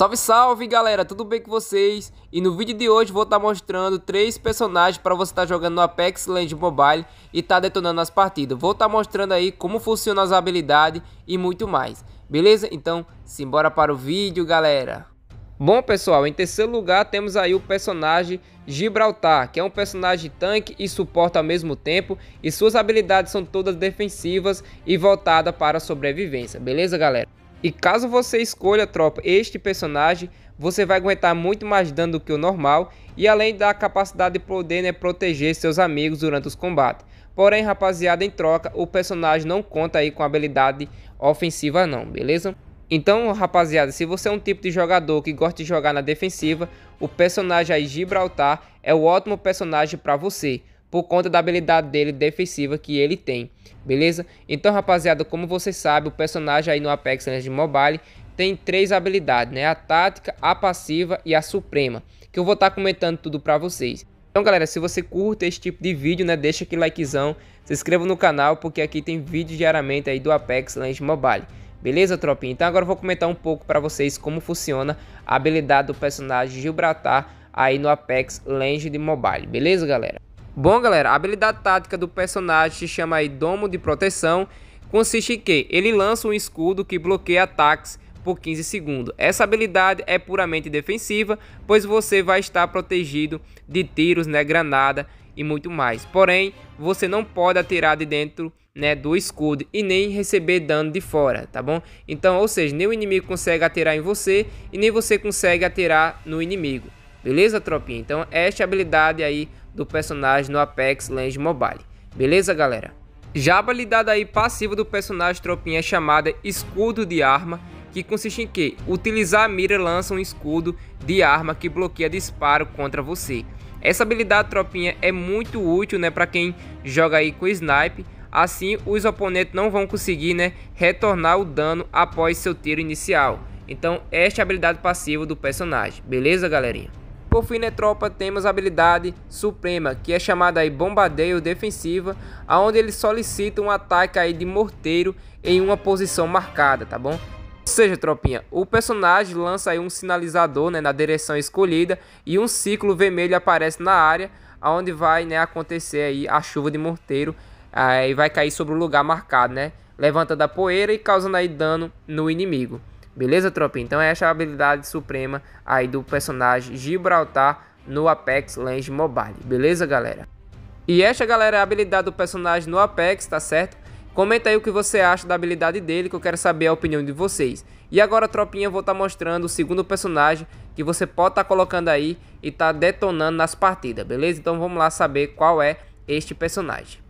Salve, salve galera, tudo bem com vocês? E no vídeo de hoje vou estar tá mostrando três personagens para você estar tá jogando no Apex Legends Mobile e estar tá detonando as partidas. Vou estar tá mostrando aí como funcionam as habilidades e muito mais. Beleza? Então, simbora para o vídeo, galera. Bom, pessoal, em terceiro lugar temos aí o personagem Gibraltar, que é um personagem tanque e suporte ao mesmo tempo, e suas habilidades são todas defensivas e voltadas para a sobrevivência, beleza, galera? E caso você escolha, tropa, este personagem, você vai aguentar muito mais dano do que o normal e além da capacidade de poder né, proteger seus amigos durante os combates. Porém, rapaziada, em troca, o personagem não conta aí com habilidade ofensiva não, beleza? Então, rapaziada, se você é um tipo de jogador que gosta de jogar na defensiva, o personagem aí Gibraltar é o ótimo personagem para você por conta da habilidade dele defensiva que ele tem, beleza? Então, rapaziada, como você sabe, o personagem aí no Apex Legends Mobile tem três habilidades, né? A tática, a passiva e a suprema, que eu vou estar tá comentando tudo para vocês. Então, galera, se você curte esse tipo de vídeo, né, deixa aquele likezão, se inscreva no canal, porque aqui tem vídeo diariamente aí do Apex Legends Mobile. Beleza, tropinha? Então agora eu vou comentar um pouco para vocês como funciona a habilidade do personagem Gilbratar aí no Apex Legends Mobile. Beleza, galera? Bom, galera, a habilidade tática do personagem se chama aí Domo de Proteção. Consiste em que ele lança um escudo que bloqueia ataques por 15 segundos. Essa habilidade é puramente defensiva, pois você vai estar protegido de tiros, né, granada e muito mais. Porém, você não pode atirar de dentro né, do escudo e nem receber dano de fora, tá bom? Então, ou seja, nem o inimigo consegue atirar em você e nem você consegue atirar no inimigo. Beleza, tropinha? Então, esta é habilidade aí do personagem no Apex Legends Mobile. Beleza, galera? Já a habilidade aí passiva do personagem tropinha é chamada escudo de arma, que consiste em que utilizar a mira lança um escudo de arma que bloqueia disparo contra você. Essa habilidade tropinha é muito útil, né, para quem joga aí com snipe. Assim, os oponentes não vão conseguir, né, retornar o dano após seu tiro inicial. Então, esta é a habilidade passiva do personagem. Beleza, galerinha? Por fim, na tropa, temos a habilidade suprema, que é chamada aí Bombardeio Defensiva, aonde ele solicita um ataque aí de morteiro em uma posição marcada, tá bom? Ou seja, tropinha, o personagem lança aí um sinalizador né, na direção escolhida e um ciclo vermelho aparece na área, onde vai né, acontecer aí a chuva de morteiro aí eh, vai cair sobre o lugar marcado, né? Levantando a poeira e causando aí dano no inimigo. Beleza, tropinha? Então essa é a habilidade suprema aí do personagem Gibraltar no Apex Legends Mobile. Beleza, galera? E esta, galera, é a habilidade do personagem no Apex, tá certo? Comenta aí o que você acha da habilidade dele, que eu quero saber a opinião de vocês. E agora, tropinha, eu vou estar tá mostrando o segundo personagem que você pode estar tá colocando aí e tá detonando nas partidas, beleza? Então vamos lá saber qual é este personagem.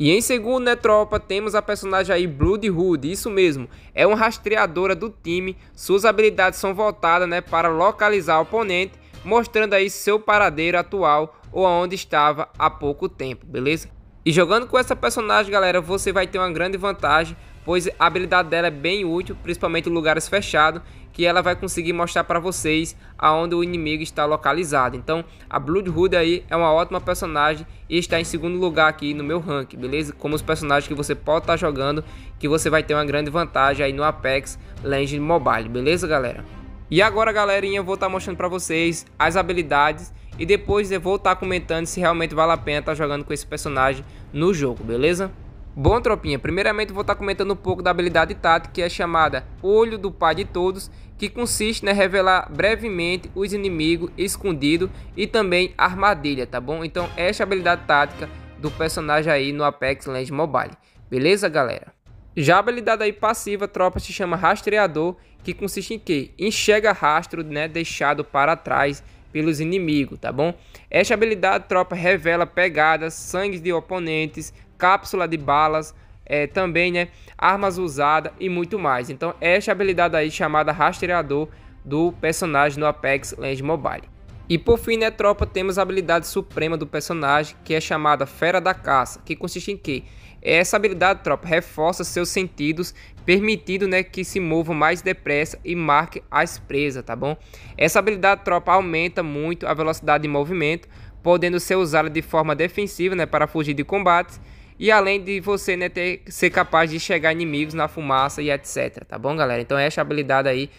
E em segundo, né, tropa, temos a personagem aí, Blood Hood, isso mesmo, é uma rastreadora do time, suas habilidades são voltadas, né, para localizar o oponente, mostrando aí seu paradeiro atual ou aonde estava há pouco tempo, beleza? E jogando com essa personagem, galera, você vai ter uma grande vantagem pois a habilidade dela é bem útil, principalmente em lugares fechados, que ela vai conseguir mostrar para vocês aonde o inimigo está localizado. Então, a Bloodhood aí é uma ótima personagem e está em segundo lugar aqui no meu rank, beleza? Como os personagens que você pode estar tá jogando, que você vai ter uma grande vantagem aí no Apex Legends Mobile, beleza, galera? E agora, galerinha, eu vou estar tá mostrando para vocês as habilidades e depois eu vou estar tá comentando se realmente vale a pena estar tá jogando com esse personagem no jogo, beleza? Bom, tropinha, primeiramente vou estar tá comentando um pouco da habilidade tática que é chamada Olho do Pai de Todos, que consiste em né, revelar brevemente os inimigos escondidos e também armadilha, tá bom? Então, esta é a habilidade tática do personagem aí no Apex Legends Mobile. Beleza, galera? Já a habilidade aí passiva, tropa, se chama Rastreador, que consiste em que? Enxerga rastro, né, deixado para trás pelos inimigos, tá bom? Esta habilidade, tropa, revela pegadas, sangues de oponentes, cápsula de balas, é, também né, armas usadas e muito mais. Então esta habilidade aí chamada rastreador do personagem no Apex Legends Mobile. E por fim, né, tropa, temos a habilidade suprema do personagem, que é chamada Fera da Caça, que consiste em que essa habilidade, tropa, reforça seus sentidos, permitindo, né, que se movam mais depressa e marque as presas, tá bom? Essa habilidade, tropa, aumenta muito a velocidade de movimento, podendo ser usada de forma defensiva, né, para fugir de combates e além de você né, ter, ser capaz de chegar inimigos na fumaça e etc. Tá bom, galera? Então essa é habilidade aí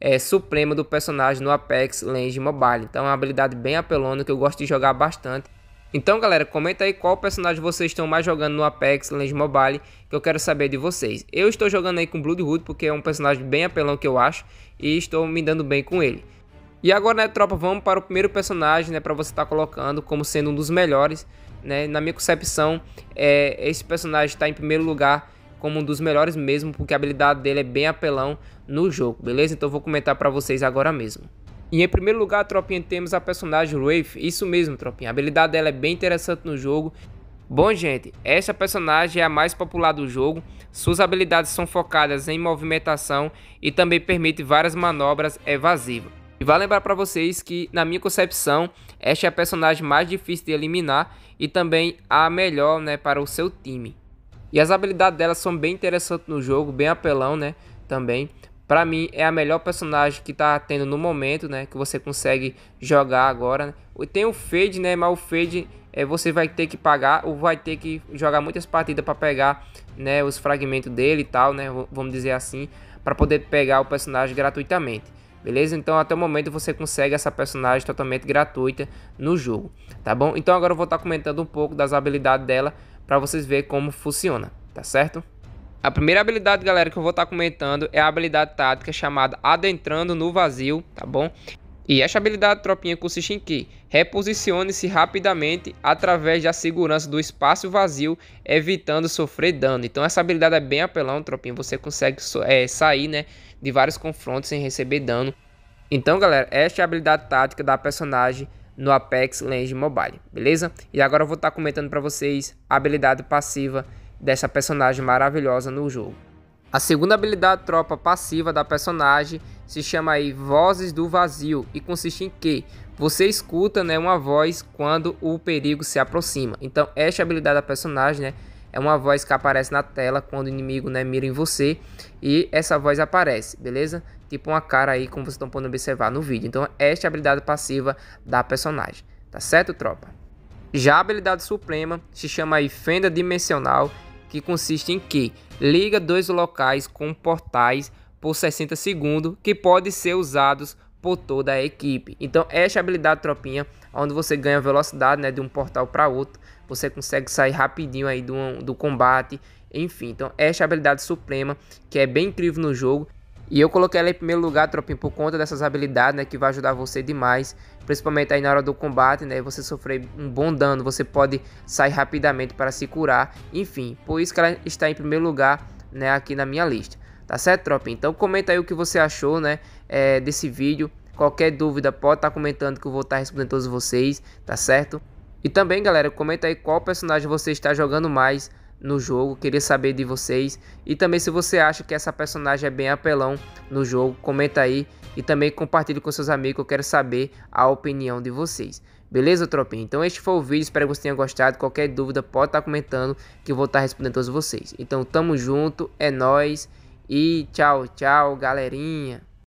é suprema do personagem no Apex Legends Mobile. Então é uma habilidade bem apelona que eu gosto de jogar bastante. Então, galera, comenta aí qual personagem vocês estão mais jogando no Apex Legends Mobile, que eu quero saber de vocês. Eu estou jogando aí com Bloodhood, porque é um personagem bem apelão que eu acho, e estou me dando bem com ele. E agora, né, tropa, vamos para o primeiro personagem, né, para você estar tá colocando como sendo um dos melhores, né? Na minha concepção, é, esse personagem está em primeiro lugar como um dos melhores mesmo, porque a habilidade dele é bem apelão no jogo, beleza? Então eu vou comentar para vocês agora mesmo. E em primeiro lugar, tropinha, temos a personagem Wraith, isso mesmo, tropinha, a habilidade dela é bem interessante no jogo. Bom, gente, essa personagem é a mais popular do jogo, suas habilidades são focadas em movimentação e também permite várias manobras evasivas. E vale lembrar para vocês que, na minha concepção, esta é a personagem mais difícil de eliminar e também a melhor né, para o seu time. E as habilidades dela são bem interessantes no jogo, bem apelão, né? Também. Para mim é a melhor personagem que está tendo no momento, né? Que você consegue jogar agora. Né? Tem o Fade, né? Mas o Fade é, você vai ter que pagar ou vai ter que jogar muitas partidas para pegar, né? Os fragmentos dele e tal, né? Vamos dizer assim, para poder pegar o personagem gratuitamente beleza? Então até o momento você consegue essa personagem totalmente gratuita no jogo, tá bom? Então agora eu vou estar comentando um pouco das habilidades dela para vocês verem como funciona, tá certo? A primeira habilidade, galera, que eu vou estar comentando é a habilidade tática chamada Adentrando no Vazio, tá bom? E esta habilidade tropinha consiste em que reposicione-se rapidamente através da segurança do espaço vazio, evitando sofrer dano. Então essa habilidade é bem apelão, tropinha. Você consegue é, sair né, de vários confrontos sem receber dano. Então galera, esta é a habilidade tática da personagem no Apex Legends Mobile, beleza? E agora eu vou estar tá comentando para vocês a habilidade passiva dessa personagem maravilhosa no jogo. A segunda habilidade tropa passiva da personagem se chama aí Vozes do Vazio e consiste em que você escuta né, uma voz quando o perigo se aproxima. Então esta habilidade da personagem né, é uma voz que aparece na tela quando o inimigo né, mira em você e essa voz aparece, beleza? Tipo uma cara aí como vocês estão podendo observar no vídeo. Então esta é a habilidade passiva da personagem, tá certo tropa? Já a habilidade suprema se chama aí Fenda Dimensional que consiste em que Liga dois locais com portais por 60 segundos que podem ser usados por toda a equipe. Então, esta habilidade tropinha, onde você ganha velocidade né, de um portal para outro, você consegue sair rapidinho aí do, do combate. Enfim, então esta habilidade suprema que é bem incrível no jogo e eu coloquei ela em primeiro lugar, tropinha, por conta dessas habilidades, né? Que vai ajudar você demais. Principalmente aí na hora do combate, né? Você sofrer um bom dano, você pode sair rapidamente para se curar. Enfim, por isso que ela está em primeiro lugar, né? Aqui na minha lista. Tá certo, tropinha? Então comenta aí o que você achou, né? É, desse vídeo. Qualquer dúvida pode estar tá comentando que eu vou estar tá respondendo todos vocês, tá certo? E também, galera, comenta aí qual personagem você está jogando mais no jogo, queria saber de vocês. E também se você acha que essa personagem é bem apelão no jogo, comenta aí e também compartilhe com seus amigos, eu quero saber a opinião de vocês. Beleza, tropinha? Então este foi o vídeo, espero que vocês tenham gostado. Qualquer dúvida pode estar tá comentando que eu vou estar tá respondendo a todos vocês. Então tamo junto, é nós e tchau, tchau, galerinha.